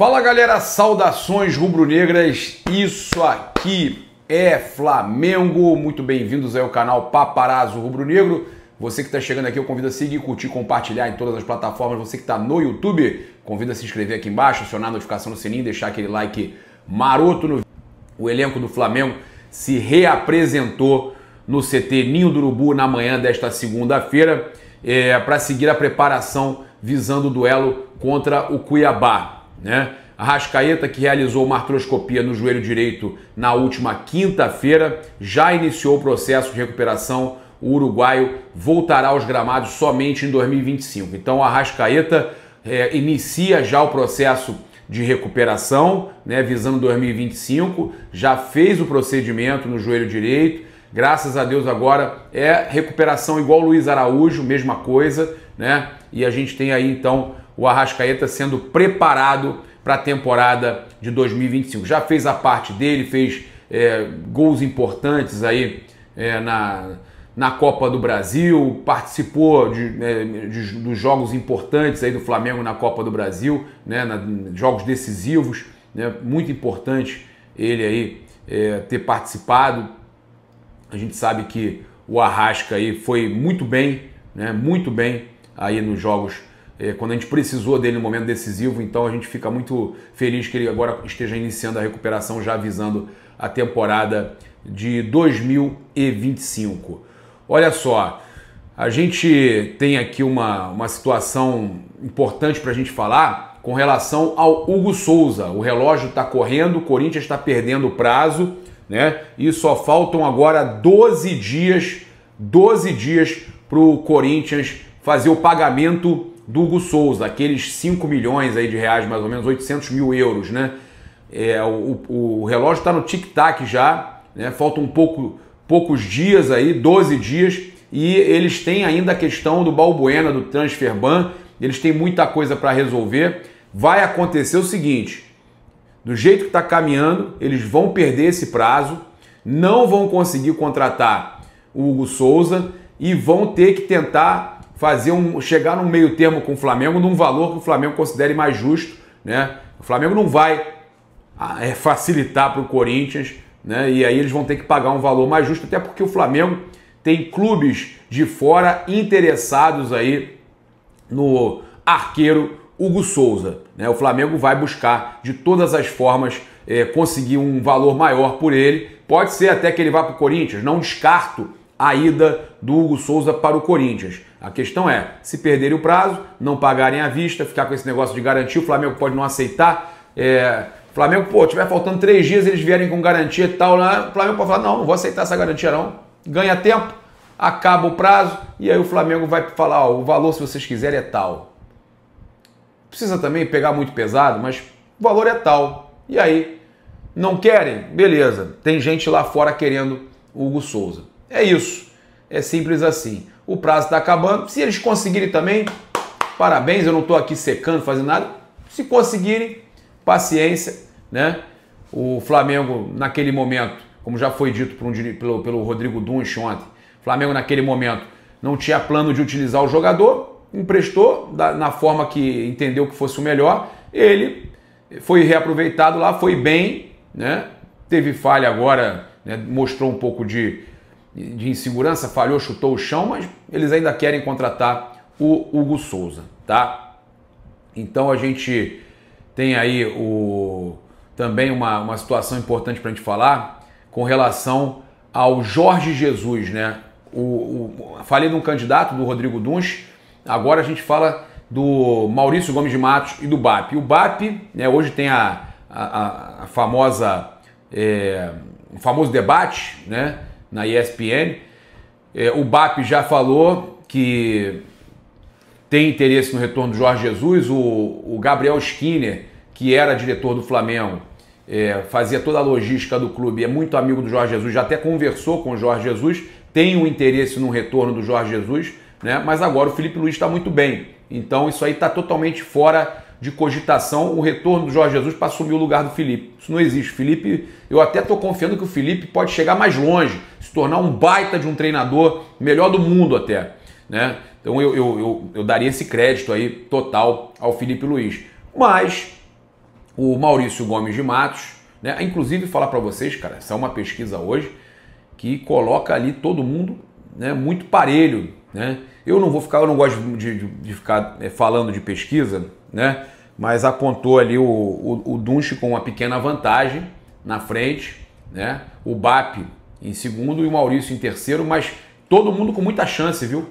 Fala galera, saudações rubro-negras. Isso aqui é Flamengo. Muito bem-vindos ao canal Paparazzo Rubro-Negro. Você que está chegando aqui, eu convido a seguir, curtir, compartilhar em todas as plataformas. Você que está no YouTube, convido a se inscrever aqui embaixo, acionar a notificação no sininho, deixar aquele like maroto no O elenco do Flamengo se reapresentou no CT Ninho do Urubu na manhã desta segunda-feira é, eh, para seguir a preparação visando o duelo contra o Cuiabá né? A Rascaeta, que realizou uma artroscopia no joelho direito na última quinta-feira, já iniciou o processo de recuperação. O uruguaio voltará aos gramados somente em 2025. Então, a Rascaeta é, inicia já o processo de recuperação, né, visando 2025, já fez o procedimento no joelho direito. Graças a Deus agora é recuperação igual Luiz Araújo, mesma coisa, né? E a gente tem aí então o Arrascaeta sendo preparado para a temporada de 2025. Já fez a parte dele, fez é, gols importantes aí é, na, na Copa do Brasil, participou de, é, de, dos jogos importantes aí do Flamengo na Copa do Brasil, né, na, jogos decisivos, né, muito importante ele aí é, ter participado. A gente sabe que o Arrasca aí foi muito bem, né, muito bem aí nos jogos é, quando a gente precisou dele no momento decisivo, então a gente fica muito feliz que ele agora esteja iniciando a recuperação, já avisando a temporada de 2025. Olha só, a gente tem aqui uma, uma situação importante para a gente falar com relação ao Hugo Souza. O relógio está correndo, o Corinthians está perdendo o prazo, né? E só faltam agora 12 dias, 12 dias para o Corinthians fazer o pagamento do Hugo Souza, aqueles 5 milhões aí de reais, mais ou menos 800 mil euros, né? É, o, o relógio está no tic-tac já, né? Faltam um pouco, poucos dias aí, 12 dias, e eles têm ainda a questão do Balbuena, do transfer ban, eles têm muita coisa para resolver. Vai acontecer o seguinte: do jeito que está caminhando, eles vão perder esse prazo, não vão conseguir contratar o Hugo Souza e vão ter que tentar fazer um chegar num meio termo com o Flamengo num valor que o Flamengo considere mais justo, né? O Flamengo não vai ah, é, facilitar para o Corinthians, né? E aí eles vão ter que pagar um valor mais justo, até porque o Flamengo tem clubes de fora interessados aí no arqueiro Hugo Souza. Né? O Flamengo vai buscar de todas as formas é, conseguir um valor maior por ele. Pode ser até que ele vá para o Corinthians, não descarto a ida do Hugo Souza para o Corinthians. A questão é, se perderem o prazo, não pagarem à vista, ficar com esse negócio de garantia, o Flamengo pode não aceitar. É, Flamengo, pô, tiver faltando três dias, eles vierem com garantia e tal, né? o Flamengo pode falar, não, não vou aceitar essa garantia não. Ganha tempo, acaba o prazo, e aí o Flamengo vai falar, ó, o valor, se vocês quiserem, é tal. Precisa também pegar muito pesado, mas o valor é tal. E aí, não querem? Beleza, tem gente lá fora querendo o Hugo Souza. É isso. É simples assim. O prazo está acabando. Se eles conseguirem também, parabéns. Eu não estou aqui secando, fazendo nada. Se conseguirem, paciência, né? O Flamengo, naquele momento, como já foi dito por um, pelo, pelo Rodrigo Dunch ontem, Flamengo, naquele momento, não tinha plano de utilizar o jogador, emprestou da, na forma que entendeu que fosse o melhor. Ele foi reaproveitado lá, foi bem, né? Teve falha agora, né? mostrou um pouco de de insegurança, falhou, chutou o chão, mas eles ainda querem contratar o Hugo Souza, tá? Então a gente tem aí o, também uma, uma situação importante para a gente falar com relação ao Jorge Jesus, né? O, o, falei de um candidato, do Rodrigo Duns, agora a gente fala do Maurício Gomes de Matos e do BAP. O BAP, né, hoje tem a, a, a famosa, é, o famoso debate, né? na ESPN. É, o BAP já falou que tem interesse no retorno do Jorge Jesus. O, o Gabriel Skinner, que era diretor do Flamengo, é, fazia toda a logística do clube, é muito amigo do Jorge Jesus, já até conversou com o Jorge Jesus, tem um interesse no retorno do Jorge Jesus, né? mas agora o Felipe Luiz está muito bem. Então isso aí está totalmente fora de cogitação o retorno do Jorge Jesus para assumir o lugar do Felipe. Isso não existe. Felipe, eu até estou confiando que o Felipe pode chegar mais longe, se tornar um baita de um treinador, melhor do mundo até. Né? Então eu, eu, eu, eu daria esse crédito aí total ao Felipe Luiz. Mas o Maurício Gomes de Matos, né? inclusive falar para vocês, cara, essa é uma pesquisa hoje que coloca ali todo mundo né, muito parelho. Né? Eu não vou ficar, eu não gosto de, de, de ficar é, falando de pesquisa, né? Mas apontou ali o, o, o Dunche com uma pequena vantagem na frente, né? O BAP em segundo e o Maurício em terceiro, mas todo mundo com muita chance, viu?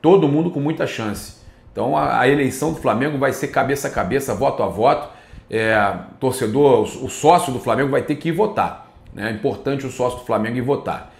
Todo mundo com muita chance. Então a, a eleição do Flamengo vai ser cabeça a cabeça, voto a voto. É, torcedor, o, o sócio do Flamengo vai ter que ir votar. Né? É importante o sócio do Flamengo ir votar.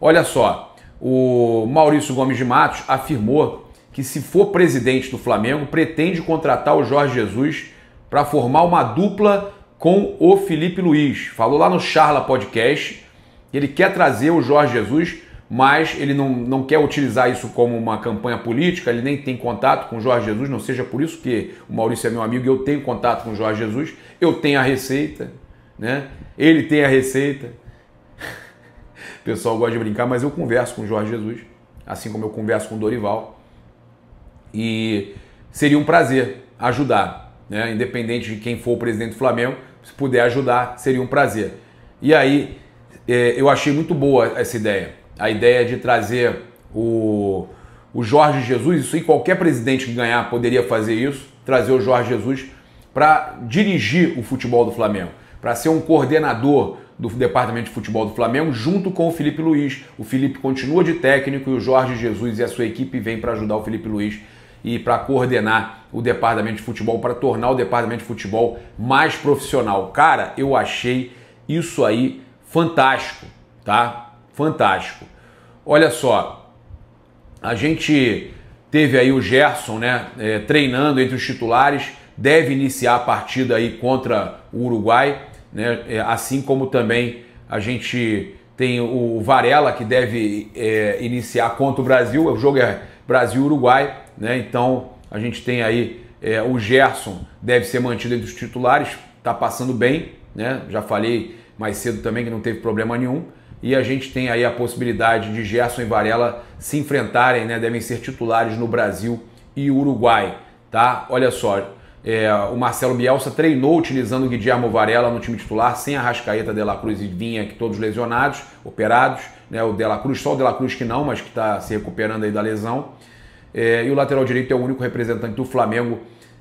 Olha só, o Maurício Gomes de Matos afirmou que, se for presidente do Flamengo, pretende contratar o Jorge Jesus para formar uma dupla com o Felipe Luiz. Falou lá no Charla Podcast. Ele quer trazer o Jorge Jesus, mas ele não, não quer utilizar isso como uma campanha política, ele nem tem contato com o Jorge Jesus, não seja por isso que o Maurício é meu amigo e eu tenho contato com o Jorge Jesus, eu tenho a receita, né? Ele tem a receita. O pessoal gosta de brincar, mas eu converso com o Jorge Jesus, assim como eu converso com o Dorival. E seria um prazer ajudar, né? independente de quem for o presidente do Flamengo, se puder ajudar, seria um prazer. E aí é, eu achei muito boa essa ideia, a ideia de trazer o, o Jorge Jesus, isso aí qualquer presidente que ganhar poderia fazer isso, trazer o Jorge Jesus para dirigir o futebol do Flamengo, para ser um coordenador do departamento de futebol do Flamengo, junto com o Felipe Luiz. O Felipe continua de técnico e o Jorge Jesus e a sua equipe vêm para ajudar o Felipe Luiz e para coordenar o departamento de futebol, para tornar o departamento de futebol mais profissional. Cara, eu achei isso aí fantástico, tá? Fantástico. Olha só, a gente teve aí o Gerson, né, é, treinando entre os titulares, deve iniciar a partida aí contra o Uruguai né? É, assim como também a gente tem o Varela que deve é, iniciar contra o Brasil, o jogo é Brasil-Uruguai, né? então a gente tem aí é, o Gerson deve ser mantido entre os titulares, está passando bem, né? já falei mais cedo também que não teve problema nenhum, e a gente tem aí a possibilidade de Gerson e Varela se enfrentarem, né? devem ser titulares no Brasil e Uruguai. Tá? Olha só, é, o Marcelo Bielsa treinou utilizando o Guilherme Varela no time titular, sem a Rascaeta, De La Cruz e Vinha, que todos lesionados, operados. Né? O De La Cruz, só o De La Cruz que não, mas que está se recuperando aí da lesão. É, e o lateral direito é o único representante do Flamengo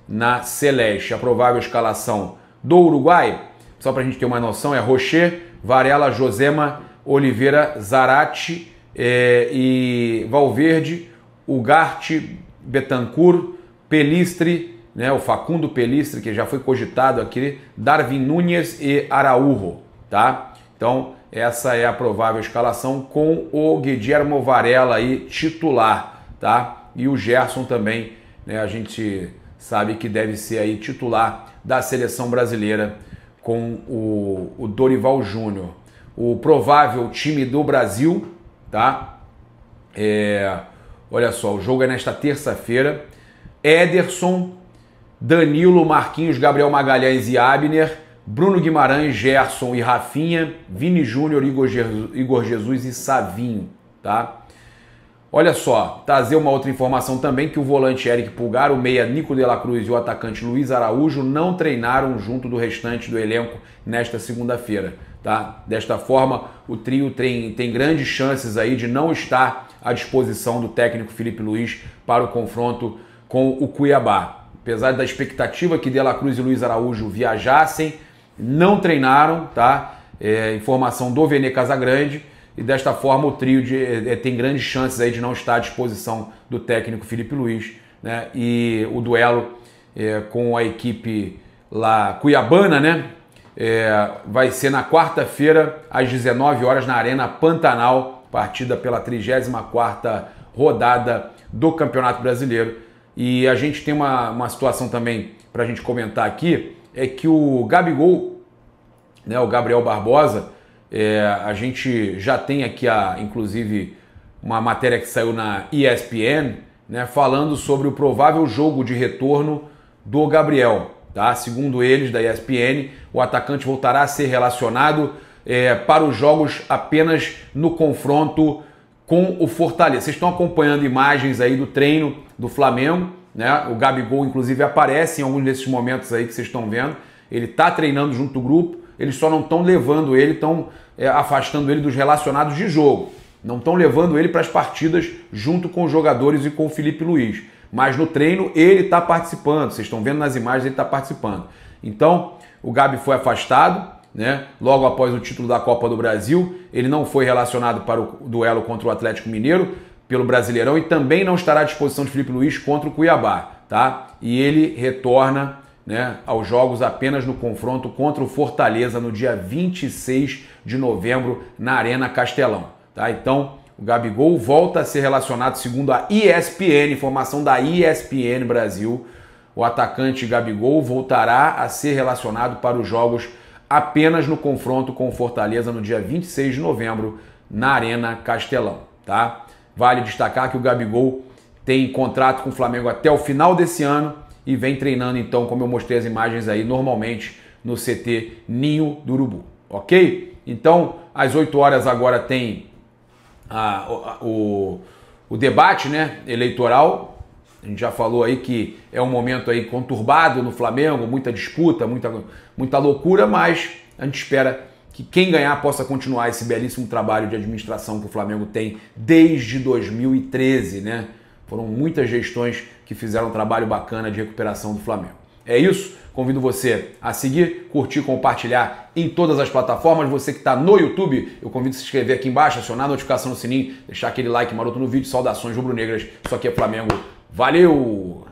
na Celeste. A provável escalação do Uruguai, só para a gente ter uma noção, é Rocher, Varela, Josema, Oliveira, Zarate é, e Valverde, Ugarte, Betancourt, Pelistre, né, o Facundo Pelistre, que já foi cogitado aqui, Darwin Nunes e Araújo, tá? Então, essa é a provável escalação com o Guillermo Varela aí titular, tá? E o Gerson também, né, a gente sabe que deve ser aí titular da seleção brasileira com o, o Dorival Júnior. O provável time do Brasil, tá? É, olha só, o jogo é nesta terça-feira. Ederson, Danilo, Marquinhos, Gabriel Magalhães e Abner, Bruno Guimarães, Gerson e Rafinha, Vini Júnior, Igor Jesus e Savinho, tá? Olha só, trazer uma outra informação também que o volante Eric Pulgar, o meia Nico de la Cruz e o atacante Luiz Araújo não treinaram junto do restante do elenco nesta segunda-feira, tá? Desta forma, o trio tem, tem grandes chances aí de não estar à disposição do técnico Felipe Luiz para o confronto com o Cuiabá apesar da expectativa que De La Cruz e Luiz Araújo viajassem, não treinaram, tá? É, informação do Vene Casagrande. E desta forma o trio de, é, é tem grandes chances aí de não estar à disposição do técnico Felipe Luiz. Né? E o duelo é, com a equipe lá cuiabana, né? É, vai ser na quarta-feira, às 19 horas, na Arena Pantanal, partida pela 34 rodada do Campeonato Brasileiro. E a gente tem uma, uma situação também para a gente comentar aqui, é que o Gabigol, né, o Gabriel Barbosa, é, a gente já tem aqui, a, inclusive, uma matéria que saiu na ESPN, né, falando sobre o provável jogo de retorno do Gabriel. Tá? Segundo eles, da ESPN, o atacante voltará a ser relacionado é, para os jogos apenas no confronto com o Fortaleza. Vocês estão acompanhando imagens aí do treino do Flamengo, né? O Gabigol, inclusive, aparece em alguns desses momentos aí que vocês estão vendo. Ele está treinando junto do grupo, eles só não estão levando ele, estão é, afastando ele dos relacionados de jogo. Não estão levando ele para as partidas junto com os jogadores e com o Felipe Luiz. Mas no treino ele está participando. Vocês estão vendo nas imagens, ele está participando. Então, o Gabi foi afastado, né? Logo após o título da Copa do Brasil, ele não foi relacionado para o duelo contra o Atlético Mineiro pelo Brasileirão e também não estará à disposição de Felipe Luiz contra o Cuiabá, tá? E ele retorna, né, aos jogos apenas no confronto contra o Fortaleza no dia 26 de novembro na Arena Castelão, tá? Então, o Gabigol volta a ser relacionado segundo a ESPN, informação da ESPN Brasil. O atacante Gabigol voltará a ser relacionado para os jogos apenas no confronto com o Fortaleza no dia 26 de novembro na Arena Castelão, tá? Vale destacar que o Gabigol tem contrato com o Flamengo até o final desse ano e vem treinando então, como eu mostrei as imagens aí, normalmente no CT Ninho do Urubu, ok? Então, às 8 horas agora tem a, a, o, o debate né, eleitoral a gente já falou aí que é um momento aí conturbado no Flamengo, muita disputa, muita, muita loucura, mas a gente espera que quem ganhar possa continuar esse belíssimo trabalho de administração que o Flamengo tem desde 2013, né? Foram muitas gestões que fizeram um trabalho bacana de recuperação do Flamengo. É isso. Convido você a seguir, curtir, compartilhar em todas as plataformas. Você que está no YouTube, eu convido a se inscrever aqui embaixo, acionar a notificação no sininho, deixar aquele like maroto no vídeo. Saudações rubro-negras. Isso aqui é Flamengo Valeu!